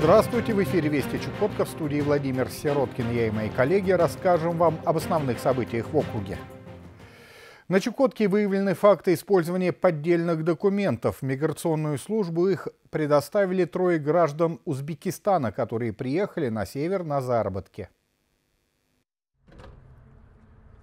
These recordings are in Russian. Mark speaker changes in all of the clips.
Speaker 1: Здравствуйте, в эфире Вести Чукотка, в студии Владимир Сироткин. Я и мои коллеги расскажем вам об основных событиях в округе. На Чукотке выявлены факты использования поддельных документов. В миграционную службу их предоставили трое граждан Узбекистана, которые приехали на север на заработки.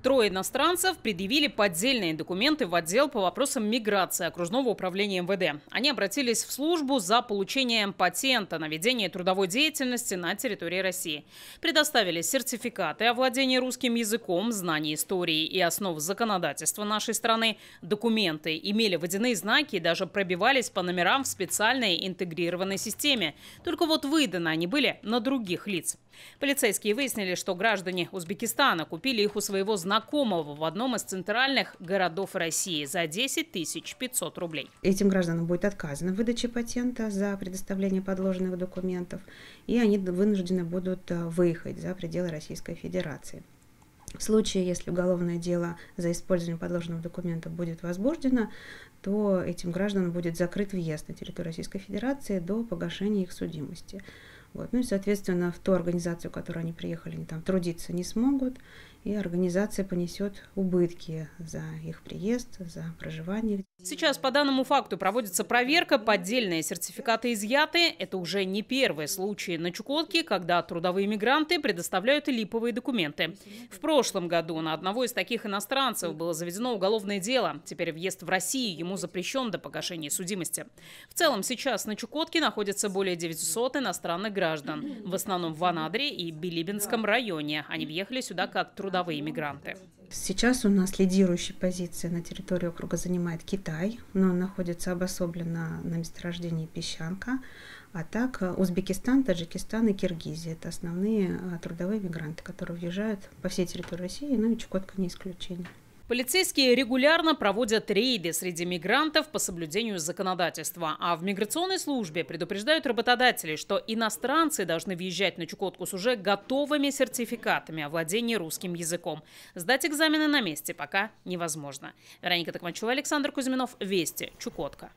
Speaker 2: Трое иностранцев предъявили поддельные документы в отдел по вопросам миграции окружного управления МВД. Они обратились в службу за получением патента на ведение трудовой деятельности на территории России. Предоставили сертификаты о владении русским языком, знании истории и основ законодательства нашей страны. Документы имели водяные знаки и даже пробивались по номерам в специальной интегрированной системе. Только вот выданы они были на других лиц. Полицейские выяснили, что граждане Узбекистана купили их у своего знака знакомого в одном из центральных городов России за 10 500 рублей.
Speaker 3: Этим гражданам будет отказано в выдаче патента за предоставление подложенных документов, и они вынуждены будут э, выехать за пределы Российской Федерации. В случае, если уголовное дело за использование подложенного документа будет возбуждено, то этим гражданам будет закрыт въезд на территорию Российской Федерации до погашения их судимости. Вот. Ну и, соответственно, в ту организацию, в которую они приехали, они там трудиться не смогут, и организация понесет убытки за их приезд, за проживание.
Speaker 2: Сейчас по данному факту проводится проверка, поддельные сертификаты изъяты. Это уже не первые случаи на Чукотке, когда трудовые мигранты предоставляют липовые документы. В прошлом году на одного из таких иностранцев было заведено уголовное дело. Теперь въезд в Россию ему запрещен до погашения судимости. В целом сейчас на Чукотке находится более 900 иностранных граждан граждан, в основном в Анадре и Билибинском районе. Они въехали сюда как трудовые мигранты.
Speaker 3: Сейчас у нас лидирующая позиция на территории округа занимает Китай, но он находится обособленно на месторождении песчанка. А так э, Узбекистан, Таджикистан и Киргизия – это основные э, трудовые мигранты, которые въезжают по всей территории России, ну и Чукотка не исключение.
Speaker 2: Полицейские регулярно проводят рейды среди мигрантов по соблюдению законодательства, а в миграционной службе предупреждают работодателей, что иностранцы должны въезжать на Чукотку с уже готовыми сертификатами о владении русским языком. Сдать экзамены на месте пока невозможно. Вероника Токмачева, Александр Кузьминов, Вести, Чукотка.